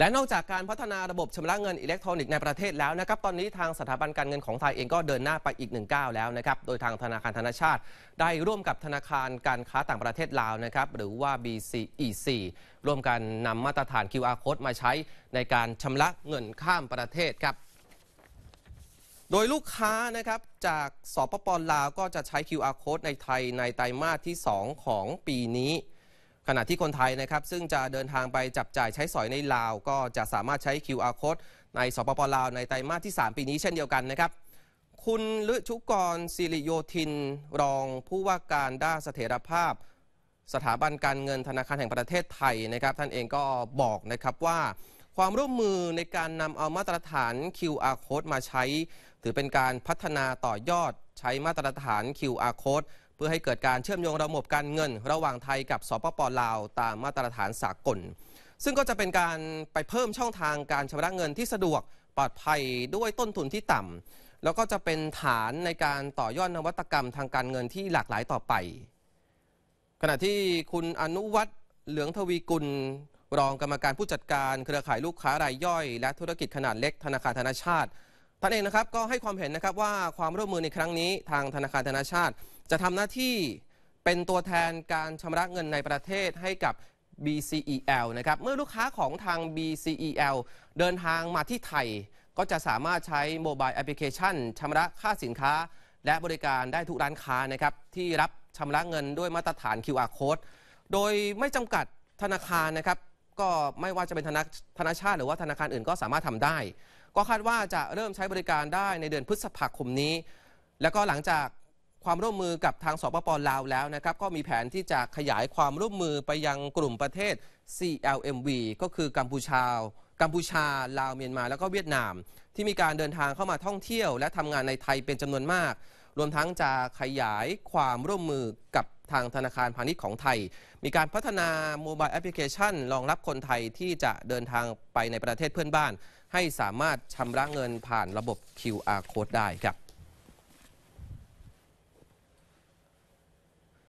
และนอกจากการพัฒนาระบบชำระเงินอิเล็กทรอนิกส์ในประเทศแล้วนะครับตอนนี้ทางสถาบันการเงินของไทยเองก็เดินหน้าไปอีกหนึ่งก้าวแล้วนะครับโดยทางธนาคารธนชาติ ได้ร่วมกับธนาคารการค้าต่างประเทศลาวนะครับหรือว่า BCEC ร่วมกันนำมาตรฐาน QR code มาใช้ในการชำระเงินข้ามประเทศครับ โดยลูกค้านะครับจากสปปลาวก็จะใช้ QR code ในไทยในไตรมาสที่ 2 ของปีนี้ขณะที่คนไทยนะครับซึ่งจะเดินทางไปจับจ่ายใช้สอยในลาว ก็จะสามารถใช้ QR code ในสปปลาวในไตรมาสที่ 3 ปีนี้เช่นเดียวกันนะครับคุณฤชุกรศิริโยธินรองผู้ว่าการด้านเสถียรภาพ สถาบันการเงินธนาคารแห่งประเทศไทยนะครับท่านเองก็บอกนะครับว่า ความร่วมมือในการนำเอามาตรฐาน QR code มาใช้ ถือเป็นการพัฒนาต่อยอดใช้มาตรฐาน QR code พื่อให้เกิดการเชื่อมโยงระบบการเงินระหว่างไทยกับสปปลาว ตามมาตรฐานสากล ซึ่งก็จะเป็นการไปเพิ่มช่องทางการชำระเงินที่สะดวกปลอดภัยด้วยต้นทุนที่ต่ำแล้วก็จะเป็นฐานในการต่อยอดนวัตกรรมทางการเงินที่หลากหลายต่อไป ขณะที่คุณอนุวัตรเหลืองทวีกุล รองกรรมการผู้จัดการเครือข่ายลูกค้ารายย่อยและธุรกิจขนาดเล็กธนาคารธนาชาติท่านเองนะครับก็ให้ความเห็นนะครับว่าความร่วมมือในครั้งนี้ทางธนาคาร ธนาชาติ จะทำหน้าที่เป็นตัวแทนการชำระเงินในประเทศให้กับ BCEL นะครับเมื่อลูกค้าของทาง BCEL เดินทางมาที่ไทย ก็จะสามารถใช้โมบายแอปพลิเคชันชำระค่าสินค้า และบริการได้ทุกร้านค้านะครับที่รับชำระเงินด้วยมาตรฐาน QR code โดยไม่จำกัดธนาคารนะครับก็ไม่ว่าจะเป็นธนาธนาชาติ หรือว่าธนาคารอื่นก็สามารถทำได้ก็คาดว่าจะเริ่มใช้บริการได้ในเดือนพฤษภาคมนี้ แล้วก็หลังจากความร่วมมือกับทางสปปลาวแล้วนะครับก็มีแผนที่จะขยายความร่วมมือไปยังกลุ่มประเทศ CLMV ก็คือกัมพูชา กัมพูชาลาว เมียนมา แล้วก็เวียดนาม ที่มีการเดินทางเข้ามาท่องเที่ยวและทำงานในไทยเป็นจำนวนมาก รวมทั้งจะขยายความร่วมมือกับทางธนาคารพาณิชย์ของไทย มีการพัฒนาโมบายแอปพลิเคชันรองรับคนไทยที่จะเดินทางไปในประเทศเพื่อนบ้าน ให้สามารถชำระเงินผ่านระบบ QR code ได้ครับ